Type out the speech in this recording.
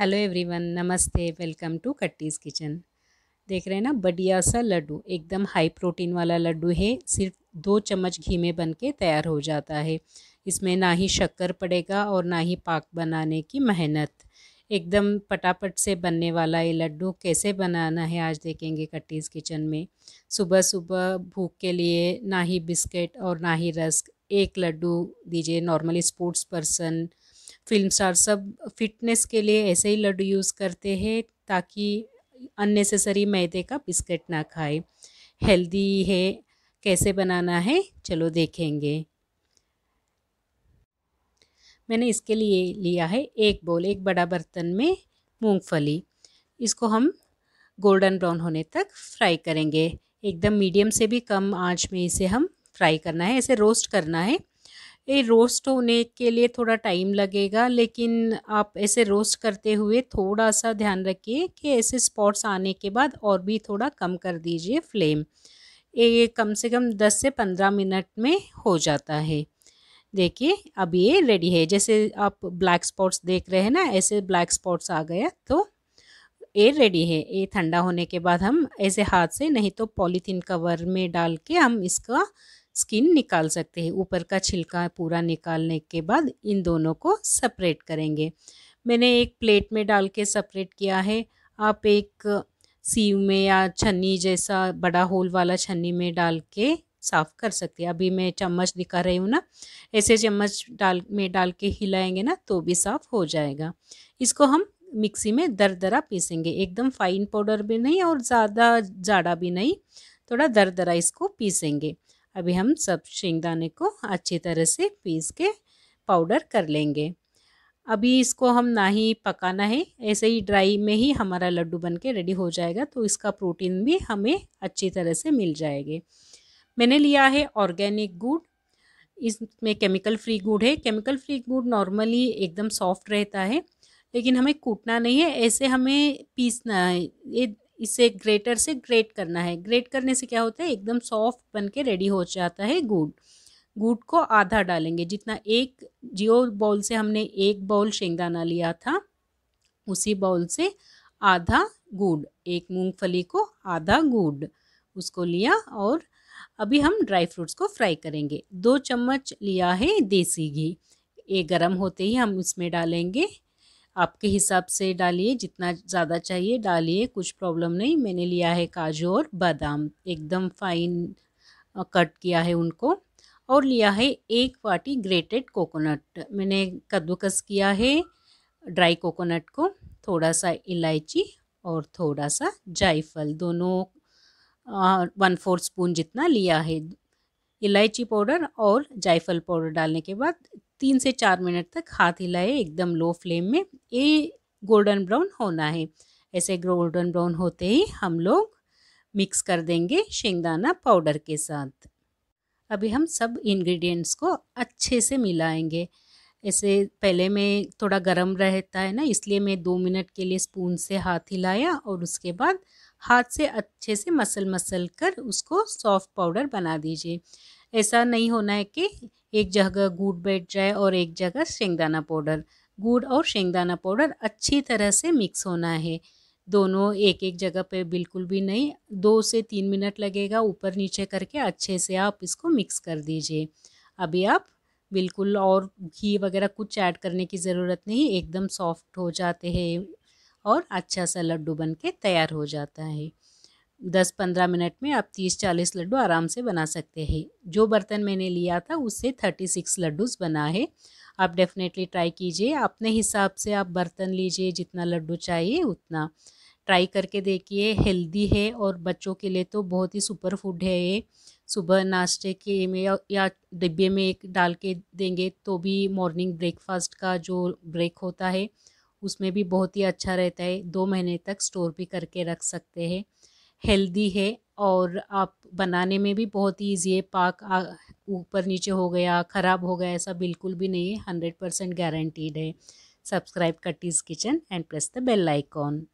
hello everyone नमस्ते welcome to Katti's kitchen देख रहे हैं ना बढ़िया सा लड्डू एकदम हाई प्रोटीन वाला लड्डू है सिर्फ दो चम्मच घी में बन के तैयार हो जाता है इसमें ना ही शक्कर पड़ेगा और ना ही पाक बनाने की मेहनत एकदम पटापट से बनने वाला ये लड्डू कैसे बनाना है आज देखेंगे कट्टीज़ किचन में सुबह सुबह भूख के लिए ना ही बिस्किट और ना ही रस्क एक लड्डू दीजिए normally sports person film star सब फिटनेस के लिए ऐसे ही लड्डू यूज़ करते हैं ताकि अननेसेसरी मैदे का बिस्किट ना खाए हेल्दी है कैसे बनाना है चलो देखेंगे मैंने इसके लिए लिया है एक बोल एक बड़ा बर्तन में मूंगफली इसको हम गोल्डन ब्राउन होने तक फ्राई करेंगे एकदम मीडियम से भी कम आंच में इसे हम फ्राई करना है इसे रोस्ट करना है ये रोस्ट होने के लिए थोड़ा टाइम लगेगा लेकिन आप ऐसे रोस्ट करते हुए थोड़ा सा ध्यान रखिए कि ऐसे स्पॉट्स आने के बाद और भी थोड़ा कम कर दीजिए फ्लेम ये कम से कम दस से पंद्रह मिनट में हो जाता है देखिए अब ये रेडी है जैसे आप ब्लैक स्पॉट्स देख रहे हैं ना ऐसे ब्लैक स्पॉट्स आ गया तो ये रेडी है ये ठंडा होने के बाद हम ऐसे हाथ से नहीं तो पॉलीथीन कवर में डाल के हम इसका स्किन निकाल सकते हैं ऊपर का छिलका पूरा निकालने के बाद इन दोनों को सेपरेट करेंगे मैंने एक प्लेट में डाल के सेपरेट किया है आप एक सीव में या छन्नी जैसा बड़ा होल वाला छन्नी में डाल के साफ़ कर सकते हैं अभी मैं चम्मच दिखा रही हूँ ना ऐसे चम्मच डाल में डाल के हिलाएंगे ना तो भी साफ़ हो जाएगा इसको हम मिक्सी में दर दरा पीसेंगे एकदम फाइन पाउडर भी नहीं और ज़्यादा जाड़ा भी नहीं थोड़ा दर दरा इसको पीसेंगे अभी हम सब शेंगदाने को अच्छी तरह से पीस के पाउडर कर लेंगे अभी इसको हम ना ही पकाना है ऐसे ही ड्राई में ही हमारा लड्डू बन के रेडी हो जाएगा तो इसका प्रोटीन भी हमें अच्छी तरह से मिल जाएगी मैंने लिया है ऑर्गेनिक गुड़ इसमें केमिकल फ्री गुड़ है केमिकल फ्री गुड़ नॉर्मली एकदम सॉफ्ट रहता है लेकिन हमें कूटना नहीं है ऐसे हमें पीसना है ये इसे ग्रेटर से ग्रेट करना है ग्रेट करने से क्या होता है एकदम सॉफ्ट बन के रेडी हो जाता है गुड़ गुड़ को आधा डालेंगे जितना एक जियो बाउल से हमने एक बाउल शेंगदाना लिया था उसी बाउल से आधा गुड़ एक मूंगफली को आधा गुड़ उसको लिया और अभी हम ड्राई फ्रूट्स को फ्राई करेंगे दो चम्मच लिया है देसी घी ये गरम होते ही हम इसमें डालेंगे आपके हिसाब से डालिए जितना ज़्यादा चाहिए डालिए कुछ प्रॉब्लम नहीं मैंने लिया है काजू और बादाम एकदम फाइन कट किया है उनको और लिया है एक वाटी ग्रेटेड कोकोनट मैंने कद्दूकस किया है ड्राई कोकोनट को थोड़ा सा इलायची और थोड़ा सा जायफल दोनों वन फोर्थ स्पून जितना लिया है इलायची पाउडर और जायफल पाउडर डालने के बाद तीन से चार मिनट तक हाथ हिलाए एकदम लो फ्लेम में ये गोल्डन ब्राउन होना है ऐसे गोल्डन ब्राउन होते ही हम लोग मिक्स कर देंगे शेंगदाना पाउडर के साथ अभी हम सब इंग्रेडिएंट्स को अच्छे से मिलाएंगे ऐसे पहले में थोड़ा गर्म रहता है ना इसलिए मैं दो मिनट के लिए स्पून से हाथ हिलाया और उसके बाद हाथ से अच्छे से मसल मसल कर उसको सॉफ्ट पाउडर बना दीजिए ऐसा नहीं होना है कि एक जगह गुड़ बैठ जाए और एक जगह शेंगदाना पाउडर गुड़ और शेंगदाना पाउडर अच्छी तरह से मिक्स होना है दोनों एक एक जगह पे बिल्कुल भी नहीं दो से तीन मिनट लगेगा ऊपर नीचे करके अच्छे से आप इसको मिक्स कर दीजिए अभी आप बिल्कुल और घी वगैरह कुछ ऐड करने की ज़रूरत नहीं एकदम सॉफ्ट हो जाते हैं और अच्छा सा लड्डू बन के तैयार हो जाता है दस पंद्रह मिनट में आप तीस चालीस लड्डू आराम से बना सकते हैं जो बर्तन मैंने लिया था उससे थर्टी सिक्स लड्डूस बना है आप डेफिनेटली ट्राई कीजिए अपने हिसाब से आप बर्तन लीजिए जितना लड्डू चाहिए उतना ट्राई करके देखिए हेल्दी है और बच्चों के लिए तो बहुत ही सुपर फूड है ये सुबह नाश्ते के में या डिब्बे में एक डाल के देंगे तो भी मॉर्निंग ब्रेकफास्ट का जो ब्रेक होता है उसमें भी बहुत ही अच्छा रहता है दो महीने तक स्टोर भी करके रख सकते हैं हेल्दी है और आप बनाने में भी बहुत ही ईजी है पाक ऊपर नीचे हो गया ख़राब हो गया ऐसा बिल्कुल भी नहीं है हंड्रेड परसेंट गारंटीड है subscribe Katti's kitchen and press the bell icon